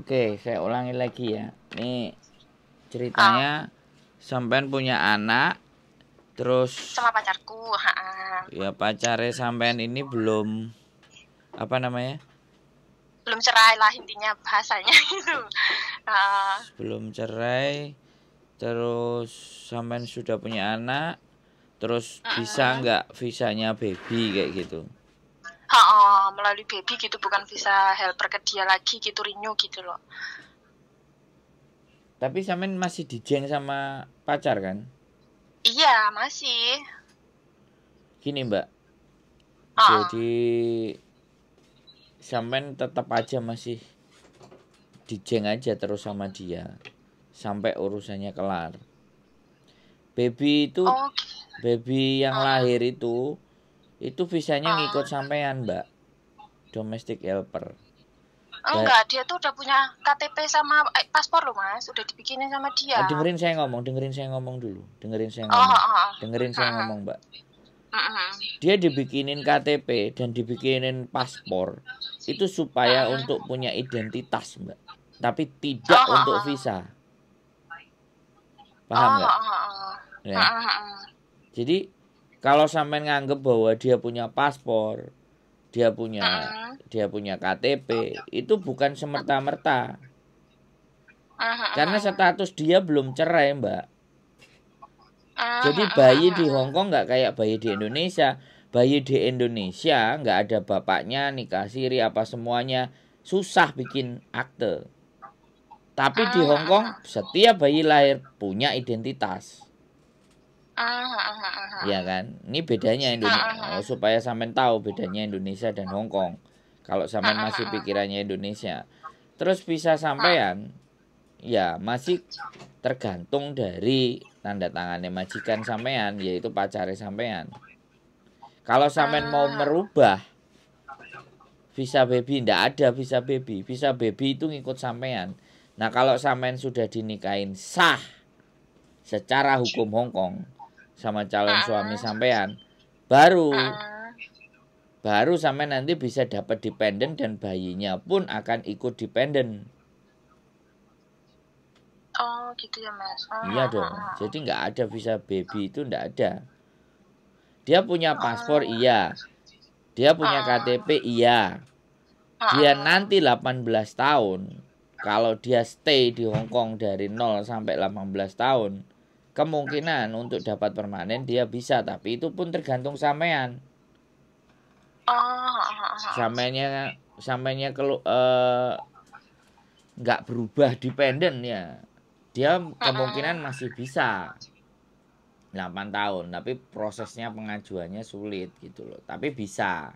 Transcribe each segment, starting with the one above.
Oke, saya ulangi lagi ya. Nih ceritanya ah. sampean punya anak terus sama pacarku. Ha Ya pacarnya sampean ini belum apa namanya? Belum cerai lah intinya bahasanya itu. Uh. Belum cerai terus sampean sudah punya anak terus bisa nggak visanya baby kayak gitu ha -ha, melalui baby gitu bukan bisa helper ke dia lagi gitu renew gitu loh tapi Samin masih dijeng sama pacar kan iya masih gini mbak ha -ha. jadi Samin tetap aja masih dijeng aja terus sama dia sampai urusannya kelar baby itu oh. baby yang lahir itu itu visanya ah. ngikut sampean mbak domestic helper oh, enggak dia tuh udah punya KTP sama eh, paspor loh mas udah dibikinin sama dia nah, dengerin saya ngomong dengerin saya ngomong dulu dengerin saya oh, ngomong oh, oh, oh. dengerin saya uh ngomong mbak dia dibikinin KTP dan dibikinin paspor itu supaya uh ah. -huh. untuk punya identitas mbak tapi tidak oh, oh untuk visa paham nggak oh, oh, oh. Ya. Jadi kalau sampean nganggep bahwa dia punya paspor, dia punya uh dia punya KTP, uh itu bukan semerta-merta. uh uh, Karena ah. status dia belum cerai, Mbak. uh Jadi bayi di Hong Kong nggak kayak bayi di Indonesia. Bayi di Indonesia nggak ada bapaknya, nikah siri apa semuanya, susah bikin akte. Tapi di Hong Kong setiap bayi lahir punya identitas. Iya kan? Ini bedanya ah, ah, ah, Indonesia. Oh, supaya sampean tahu bedanya Indonesia dan Hong Kong. Kalau sampean masih pikirannya Indonesia. Terus bisa sampean ya masih tergantung dari tanda tangannya majikan sampean yaitu pacare sampean. Kalau sampean mau merubah visa baby ndak ada visa baby. Visa baby itu ngikut sampean. Nah, kalau sampean sudah dinikahin sah secara hukum Hong Kong, sama calon uh, suami sampean baru uh, baru sampean nanti bisa dapat dependen dan bayinya pun akan ikut dependen oh gitu ya mas ah, iya dong jadi nggak ada bisa baby itu nggak ada dia punya oh. paspor iya dia punya KTP iya dia nanti 18 tahun kalau dia stay di Hong Kong dari 0 sampai 18 tahun kemungkinan untuk dapat permanen dia bisa tapi itu pun tergantung sampean oh, oh, oh. sampeannya sampeannya kalau uh, eh, nggak berubah dependen ya dia kemungkinan masih bisa 8 tahun tapi prosesnya pengajuannya sulit gitu loh tapi bisa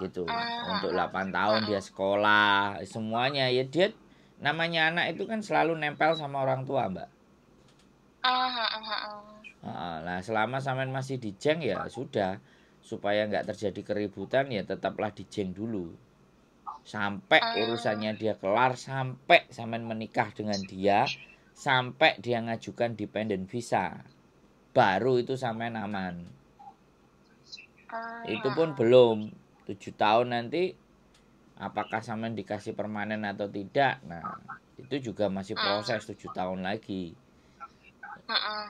gitu mm. untuk 8 tahun dia sekolah semuanya ya dia namanya anak itu kan selalu nempel sama orang tua mbak Nah, selama sampean masih dijeng ya sudah supaya nggak terjadi keributan ya tetaplah dijeng dulu. Sampai ah. urusannya dia kelar, sampai sampean menikah dengan dia, sampai dia ngajukan dependent visa. Baru itu sampean aman. Ah. Itu pun belum. tujuh tahun nanti apakah sampean dikasih permanen atau tidak. Nah, itu juga masih ah. proses tujuh tahun lagi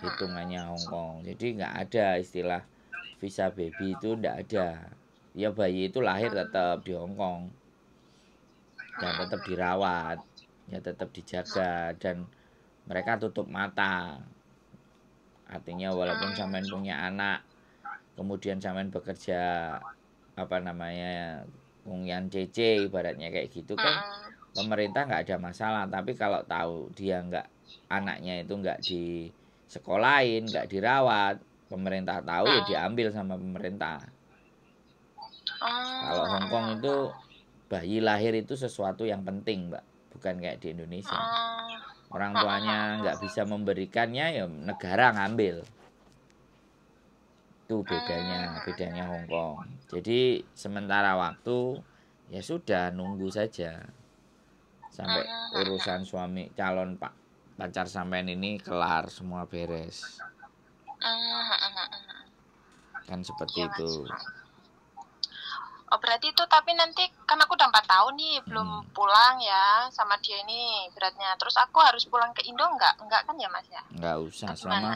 hitungannya Hongkong jadi nggak ada istilah visa baby itu nggak ada ya bayi itu lahir tetap di Hongkong dan tetap dirawat ya tetap dijaga dan mereka tutup mata artinya walaupun sampean punya anak kemudian sampean bekerja apa namanya ungian CC ibaratnya kayak gitu kan pemerintah nggak ada masalah tapi kalau tahu dia nggak anaknya itu nggak di sekolahin nggak dirawat pemerintah tahu ya hmm. diambil sama pemerintah kalau ah. Hong Kong itu bayi lahir itu sesuatu yang penting mbak bukan kayak di Indonesia ah. orang tuanya nggak bisa memberikannya ya negara ngambil itu bedanya hmm. bedanya Hong Kong jadi sementara waktu ya sudah nunggu saja sampai hmm. urusan suami calon pak pacar sampean ini kelar semua beres ah, ah, ah, kan seperti ya, itu oh berarti itu tapi nanti kan aku udah empat tahun nih belum hmm. pulang ya sama dia ini beratnya terus aku harus pulang ke Indo nggak nggak kan ya mas ya nggak usah selama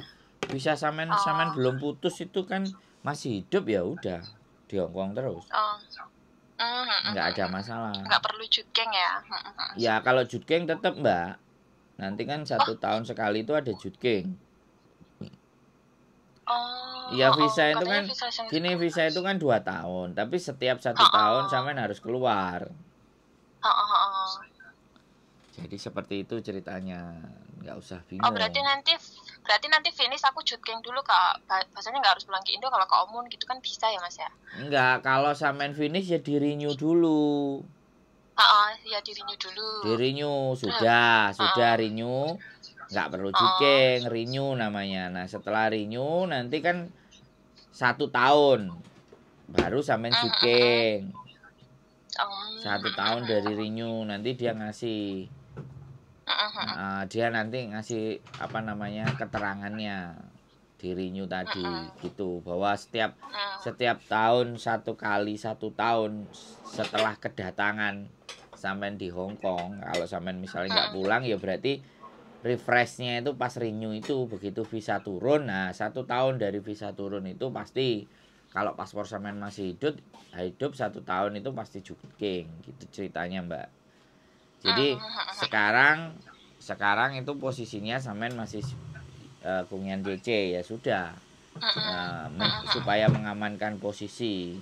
bisa samen oh. samen belum putus itu kan masih hidup ya udah di Hongkong terus oh. Mm nggak ada masalah nggak perlu judging ya ya kalau judging tetap mbak Nanti kan oh. satu oh. tahun sekali itu ada jutking. Oh. Iya visa oh, itu kan visa gini visa itu kan dua tahun, tapi setiap satu oh, oh. tahun sampean harus keluar. Oh, oh, oh, oh. Jadi seperti itu ceritanya, nggak usah bingung. Oh berarti nanti berarti nanti finish aku jutking dulu kak, bahasanya nggak harus pulang ke Indo kalau ke Omun gitu kan bisa ya mas ya? Nggak, kalau sampean finish ya di renew dulu ya dirinyu dulu Dirinyu sudah uh, sudah uh, renew nggak perlu jukeng uh, renew namanya nah setelah rinyu nanti kan satu tahun baru sampean jukeng satu tahun dari rinyu nanti dia ngasih uh, dia nanti ngasih apa namanya keterangannya dirinya tadi gitu bahwa setiap mm. setiap tahun satu kali satu tahun setelah kedatangan samen di Hong Kong kalau samen misalnya nggak mm. pulang ya berarti refreshnya itu pas renew itu begitu visa turun nah satu tahun dari visa turun itu pasti kalau paspor samen masih hidup hidup satu tahun itu pasti juking gitu ceritanya mbak jadi mm. sekarang sekarang itu posisinya samen masih uh, kungian CC ya sudah uh, supaya mengamankan posisi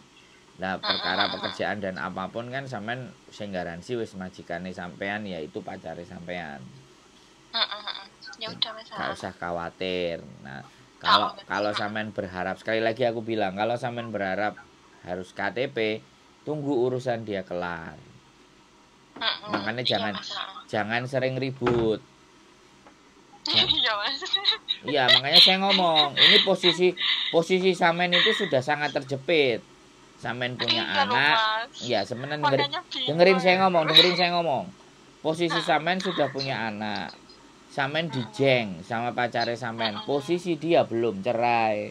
lah perkara pekerjaan dan apapun kan sampean sing garansi wis majikane sampean yaitu pacare sampean ya udah gak usah khawatir nah oh, kalau kalau sampean berharap sekali lagi aku bilang kalau sampean berharap harus KTP tunggu urusan dia kelar makanya iya, jangan jangan sering ribut Iya. Iya, iya makanya saya ngomong ini posisi posisi Samen itu sudah sangat terjepit. Samen punya anak. ya sebenarnya dengerin, dengerin saya ngomong dengerin saya ngomong. Posisi Samen sudah punya anak. Samen dijeng sama pacarnya Samen. Posisi dia belum cerai.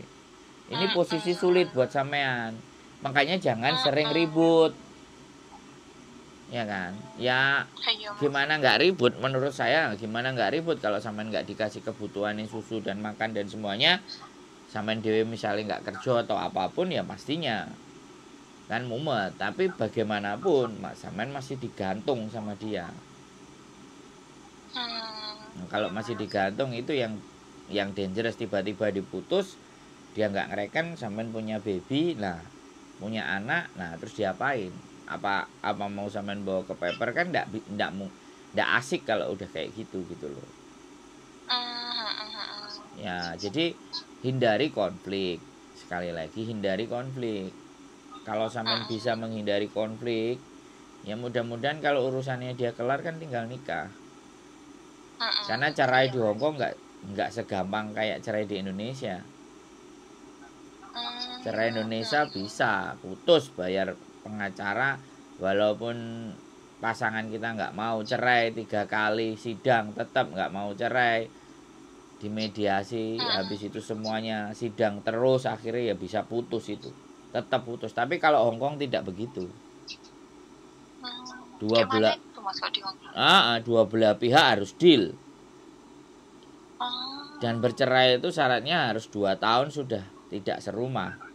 Ini posisi sulit buat Samen. Makanya jangan sering ribut ya kan ya gimana nggak ribut menurut saya gimana nggak ribut kalau sampe nggak dikasih kebutuhan susu dan makan dan semuanya sampe dewi misalnya nggak kerja atau apapun ya pastinya kan mumet tapi bagaimanapun sampe masih digantung sama dia hmm. Nah, kalau masih digantung itu yang yang dangerous tiba-tiba diputus dia nggak ngereken sampe punya baby nah punya anak nah terus diapain apa apa mau samain bawa ke paper kan tidak tidak tidak asik kalau udah kayak gitu gitu loh ya jadi hindari konflik sekali lagi hindari konflik kalau samain ah. bisa menghindari konflik ya mudah-mudahan kalau urusannya dia kelar kan tinggal nikah ah, ah. karena cerai di Hongkong nggak nggak segampang kayak cerai di Indonesia cerai Indonesia bisa putus bayar pengacara walaupun pasangan kita nggak mau cerai tiga kali sidang tetap nggak mau cerai di mediasi hmm. habis itu semuanya sidang terus akhirnya ya bisa putus itu tetap putus tapi kalau Hongkong tidak begitu hmm, dua belah ah, ah dua belah pihak harus deal ah. dan bercerai itu syaratnya harus dua tahun sudah tidak serumah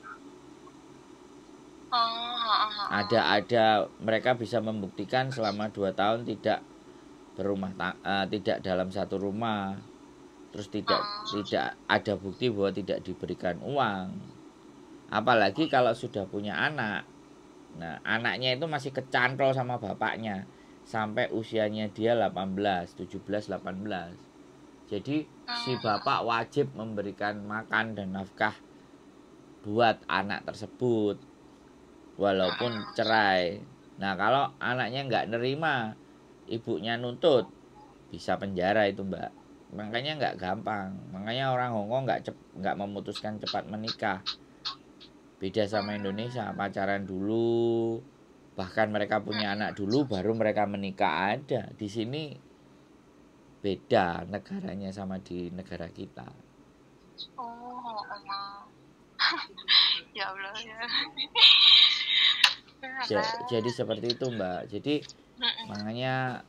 ada-ada mereka bisa membuktikan selama dua tahun tidak berumah uh, tidak dalam satu rumah terus tidak tidak ada bukti bahwa tidak diberikan uang apalagi kalau sudah punya anak nah anaknya itu masih kecantol sama bapaknya sampai usianya dia 18 17 18 jadi si hmm. bapak wajib memberikan makan dan nafkah buat anak tersebut walaupun cerai. Nah kalau anaknya nggak nerima, ibunya nuntut, bisa penjara itu mbak. Makanya nggak gampang. Makanya orang Hongkong nggak cep, nggak memutuskan cepat menikah. Beda sama Indonesia, pacaran dulu, bahkan mereka punya anak dulu, baru mereka menikah ada. Di sini beda negaranya sama di negara kita. Oh, ya Allah ya. ja, jadi seperti itu Mbak. Jadi Mm-mm. makanya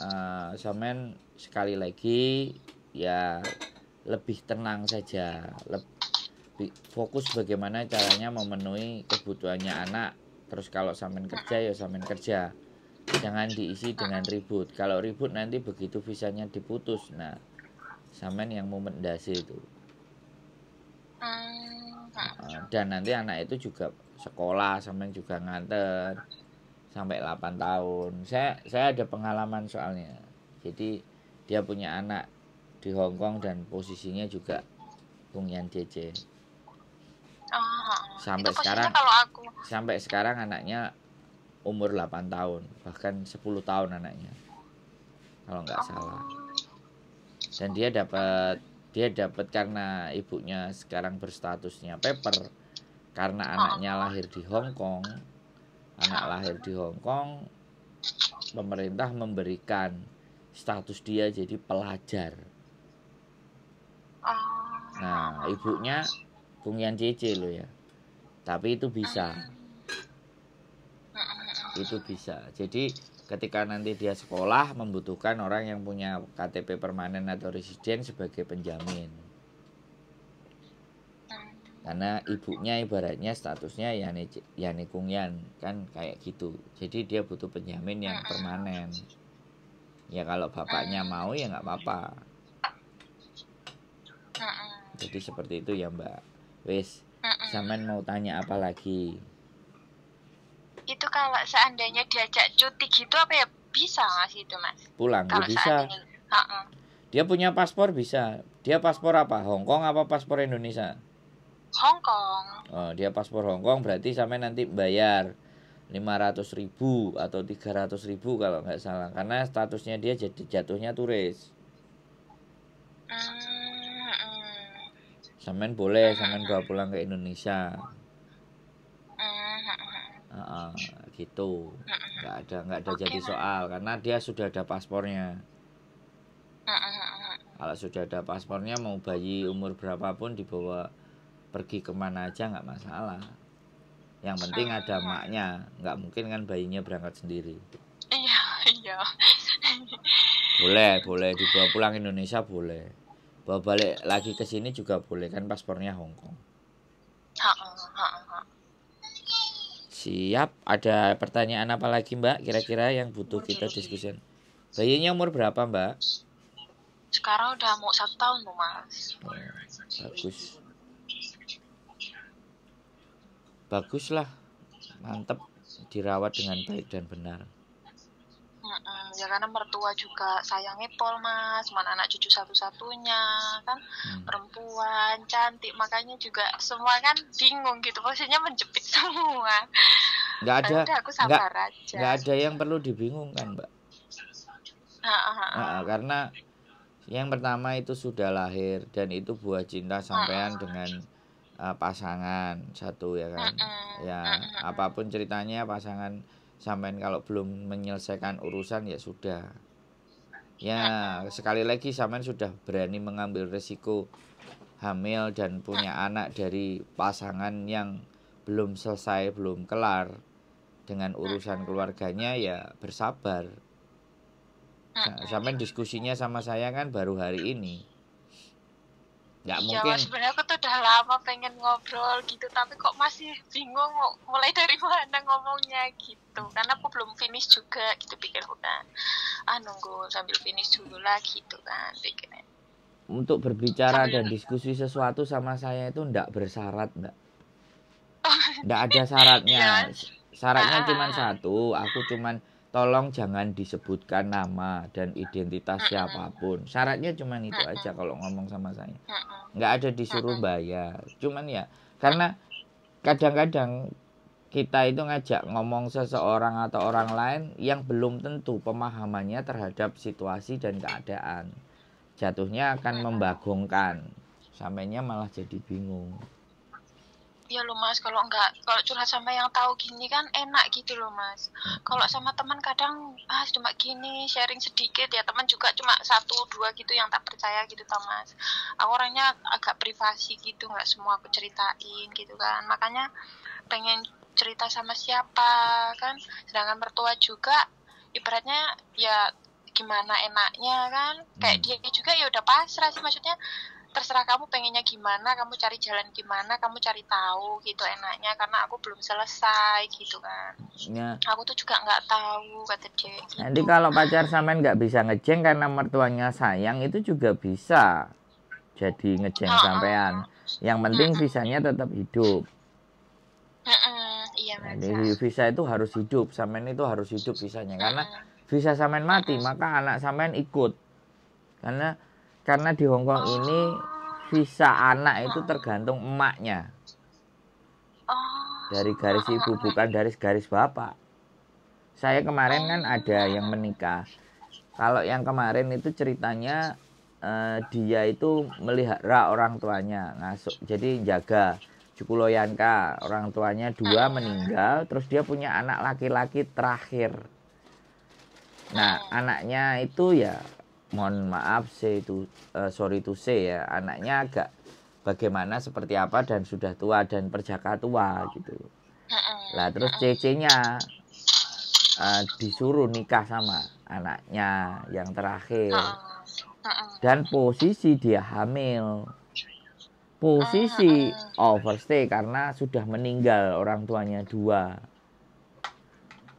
uh, Somen sekali lagi ya lebih tenang saja, lebih fokus bagaimana caranya memenuhi kebutuhannya anak. Terus kalau Samen kerja ya Samen kerja. Jangan diisi dengan ribut. Kalau ribut nanti begitu visanya diputus. Nah, Samen yang mendasi itu. Hmm dan nanti anak itu juga sekolah sampai juga nganter sampai 8 tahun saya saya ada pengalaman soalnya jadi dia punya anak di Hong Kong dan posisinya juga Pungian CC oh, sampai sekarang kalau aku... sampai sekarang anaknya umur 8 tahun bahkan 10 tahun anaknya kalau nggak oh. salah dan dia dapat dia dapat karena ibunya sekarang berstatusnya paper karena ah. anaknya lahir di Hong Kong anak ah. lahir di Hong Kong pemerintah memberikan status dia jadi pelajar ah. nah ibunya Kungian CC lo ya tapi itu bisa itu bisa jadi ketika nanti dia sekolah membutuhkan orang yang punya KTP permanen atau residen sebagai penjamin karena ibunya ibaratnya statusnya yani yani kungyan kan kayak gitu jadi dia butuh penjamin yang ah, ah, ah. permanen ya kalau bapaknya mau ya nggak apa-apa jadi seperti itu ya mbak wis Samen mau tanya apa lagi itu kalau seandainya diajak cuti gitu apa ya bisa nggak sih itu mas? Pulang ya kalau bisa. Ini, -ha. Dia punya paspor bisa. Dia paspor apa? Hong Kong apa paspor Indonesia? Hong Kong. Oh, dia paspor Hong Kong berarti sampai nanti bayar lima ratus ribu atau tiga ratus ribu kalau nggak salah karena statusnya dia jadi jatuhnya turis. Hmm. hmm. Samen boleh, hmm. samen bawa pulang ke Indonesia uh, gitu nggak ada nggak ada okay. jadi soal karena dia sudah ada paspornya kalau sudah ada paspornya mau bayi umur berapapun dibawa pergi kemana aja nggak masalah yang penting ah, ada iya. maknya nggak mungkin kan bayinya berangkat sendiri iya iya boleh boleh dibawa pulang Indonesia boleh bawa balik lagi ke sini juga boleh kan paspornya Hongkong Siap. Ada pertanyaan apa lagi Mbak? Kira-kira yang butuh kita diskusikan. Bayinya umur berapa Mbak? Sekarang udah mau satu tahun loh Mas. bagus. Baguslah. mantep. Dirawat dengan baik dan benar ya karena mertua juga sayang pol mas mana anak cucu satu-satunya kan hmm. perempuan cantik makanya juga semua kan bingung gitu posisinya menjepit semua nggak ada aku sabar nggak, aja nggak ada yang perlu dibingungkan mbak ha, ha, ha. Nah, karena yang pertama itu sudah lahir dan itu buah cinta sampean dengan uh, pasangan satu ya kan ya apapun ceritanya pasangan sampean kalau belum menyelesaikan urusan ya sudah ya sekali lagi sampean sudah berani mengambil resiko hamil dan punya anak dari pasangan yang belum selesai belum kelar dengan urusan keluarganya ya bersabar nah, sampean diskusinya sama saya kan baru hari ini nggak iya, mungkin. Iya, sebenarnya aku tuh udah lama pengen ngobrol gitu, tapi kok masih bingung mulai dari mana ngomongnya gitu. Karena aku belum finish juga gitu pikirku kan. Ah nunggu sambil finish dulu lah gitu kan pikirnya. Untuk berbicara sambil dan diskusi sesuatu sama saya itu ndak bersyarat, ndak. Oh. Ndak ada syaratnya. Iya. Syaratnya ah. cuma satu, aku cuman tolong jangan disebutkan nama dan identitas siapapun. Syaratnya cuma itu aja kalau ngomong sama saya nggak ada disuruh bayar cuman ya karena kadang-kadang kita itu ngajak ngomong seseorang atau orang lain yang belum tentu pemahamannya terhadap situasi dan keadaan jatuhnya akan membagongkan sampainya malah jadi bingung Iya loh mas, kalau enggak, kalau curhat sama yang tahu gini kan enak gitu loh mas. Kalau sama teman kadang ah cuma gini sharing sedikit ya teman juga cuma satu dua gitu yang tak percaya gitu tau mas. Aku orangnya agak privasi gitu nggak semua aku ceritain gitu kan. Makanya pengen cerita sama siapa kan. Sedangkan mertua juga ibaratnya ya gimana enaknya kan. Kayak hmm. dia juga ya udah pasrah sih maksudnya terserah kamu pengennya gimana kamu cari jalan gimana kamu cari tahu gitu enaknya karena aku belum selesai gitu kan ya. aku tuh juga nggak tahu kata dia gitu. nanti kalau pacar samen nggak bisa ngejeng karena mertuanya sayang itu juga bisa jadi ngejeng oh, oh sampean sampean oh. yang penting visanya tetap hidup uh jadi visa itu harus hidup samen itu harus hidup visanya karena visa samen mati maka anak samen ikut karena karena di Hong Kong oh. ini visa anak itu tergantung emaknya. Oh. Dari garis ibu bukan dari garis bapak. Saya kemarin kan ada yang menikah. Kalau yang kemarin itu ceritanya eh, dia itu melihat melihara orang tuanya. Nah, jadi jaga cukuloyanka orang tuanya dua meninggal, terus dia punya anak laki-laki terakhir. Nah, anaknya itu ya mohon maaf c itu uh, sorry to say ya anaknya agak bagaimana seperti apa dan sudah tua dan perjaka tua gitu lah terus CC-nya uh, eh, disuruh nikah sama anaknya yang terakhir dan posisi dia hamil posisi ah, ah, ah. overstay karena sudah meninggal orang tuanya dua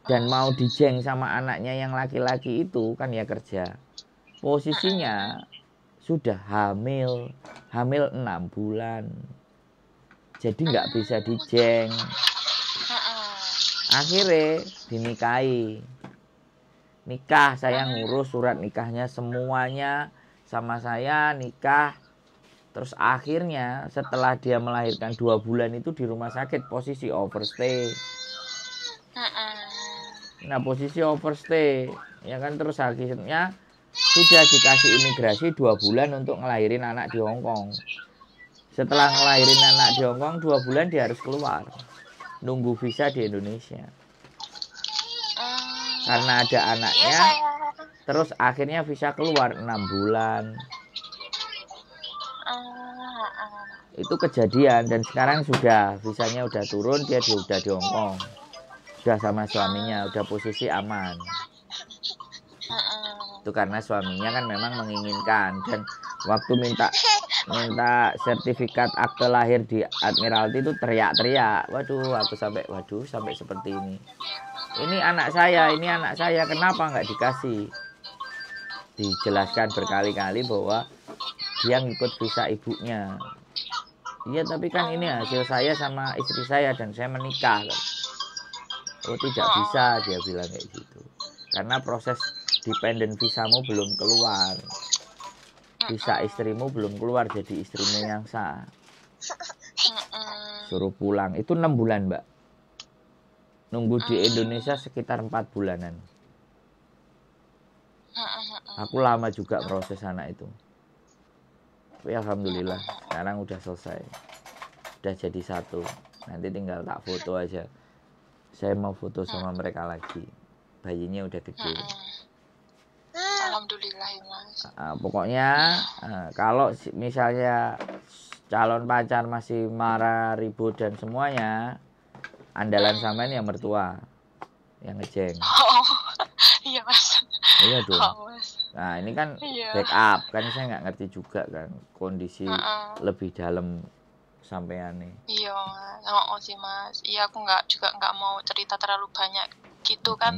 dan mau dijeng sama anaknya yang laki-laki itu kan ya kerja posisinya sudah hamil hamil enam bulan jadi nggak bisa dijeng akhirnya dinikahi nikah saya ngurus surat nikahnya semuanya sama saya nikah terus akhirnya setelah dia melahirkan dua bulan itu di rumah sakit posisi overstay nah posisi overstay ya kan terus akhirnya sudah dikasih imigrasi dua bulan untuk ngelahirin anak di Hong Kong. Setelah ngelahirin anak di Hong Kong dua bulan dia harus keluar, nunggu visa di Indonesia. Karena ada anaknya, iya, terus akhirnya visa keluar enam bulan. Ah, ah. Itu kejadian dan sekarang sudah visanya udah turun dia sudah di Hong Kong, sudah sama suaminya, udah posisi aman itu karena suaminya kan memang menginginkan dan waktu minta minta sertifikat akte lahir di Admiralty itu teriak-teriak waduh aku sampai waduh sampai seperti ini ini anak saya ini anak saya kenapa nggak dikasih dijelaskan berkali-kali bahwa dia ngikut bisa ibunya iya tapi kan ini hasil saya sama istri saya dan saya menikah oh tidak bisa dia bilang kayak gitu karena proses dependen visamu belum keluar bisa istrimu belum keluar jadi istrimu yang sah suruh pulang itu enam bulan mbak nunggu di Indonesia sekitar empat bulanan aku lama juga proses anak itu tapi alhamdulillah sekarang udah selesai udah jadi satu nanti tinggal tak foto aja saya mau foto sama mereka lagi bayinya udah gede Alhamdulillah mas. Uh, pokoknya uh, kalau misalnya calon pacar masih marah ribut dan semuanya, andalan hmm. ini yang mertua yang ngeceng. Oh, iya mas. Iya tuh. Oh, mas. Nah ini kan iya. backup kan saya nggak ngerti juga kan kondisi uh -uh. lebih dalam sampai aneh Iya, oh, oh sih mas. Iya aku nggak juga nggak mau cerita terlalu banyak gitu kan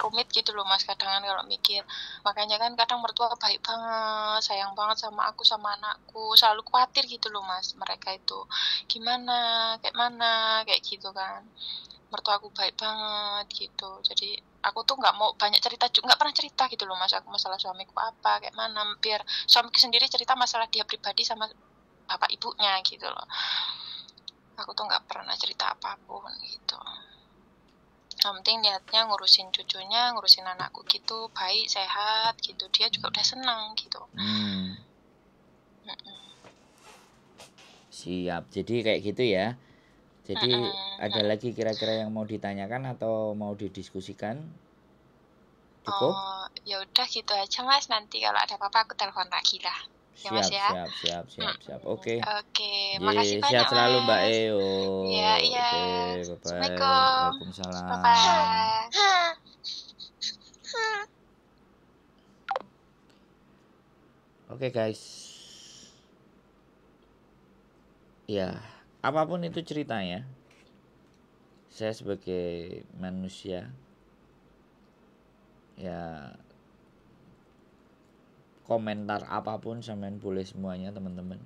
rumit gitu loh mas kadang kan kalau mikir makanya kan kadang mertua baik banget sayang banget sama aku sama anakku selalu khawatir gitu loh mas mereka itu gimana kayak mana kayak gitu kan mertua aku baik banget gitu jadi aku tuh nggak mau banyak cerita juga nggak pernah cerita gitu loh mas aku masalah suamiku apa kayak mana biar suamiku sendiri cerita masalah dia pribadi sama bapak ibunya gitu loh aku tuh nggak pernah cerita apapun gitu yang penting niatnya ngurusin cucunya ngurusin anakku gitu baik sehat gitu dia juga udah senang gitu hmm. Mm siap jadi kayak gitu ya jadi mm ada lagi kira-kira yang mau ditanyakan atau mau didiskusikan cukup oh, ya udah gitu aja mas nanti kalau ada apa-apa aku telepon lagi lah ya siap, Mas ya. Siap, siap, siap, hmm. siap. Oke. Okay. Oke, okay. makasih banyak. Sehat selalu Mbak Eo. Iya, iya. Okay, bye Assalamualaikum. Waalaikumsalam. Oke okay, guys. Ya, apapun itu ceritanya. Saya sebagai manusia ya komentar apapun sampean boleh semuanya teman-teman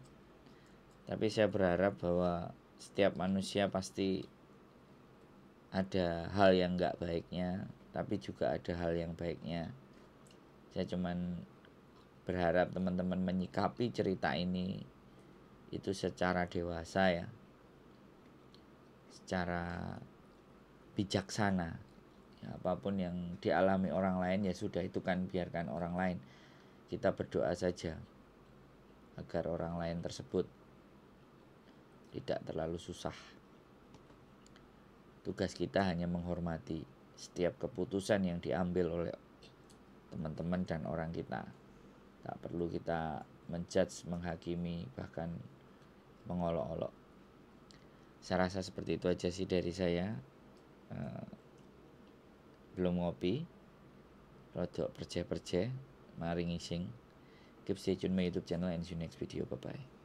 tapi saya berharap bahwa setiap manusia pasti ada hal yang nggak baiknya tapi juga ada hal yang baiknya saya cuman berharap teman-teman menyikapi cerita ini itu secara dewasa ya secara bijaksana ya, apapun yang dialami orang lain ya sudah itu kan biarkan orang lain kita berdoa saja agar orang lain tersebut tidak terlalu susah. Tugas kita hanya menghormati setiap keputusan yang diambil oleh teman-teman dan orang kita. Tak perlu kita menjudge, menghakimi, bahkan mengolok-olok. Saya rasa seperti itu aja sih dari saya. Eh, belum ngopi, rodok perje-perje maring ising keep stay tune my youtube channel and see you next video bye bye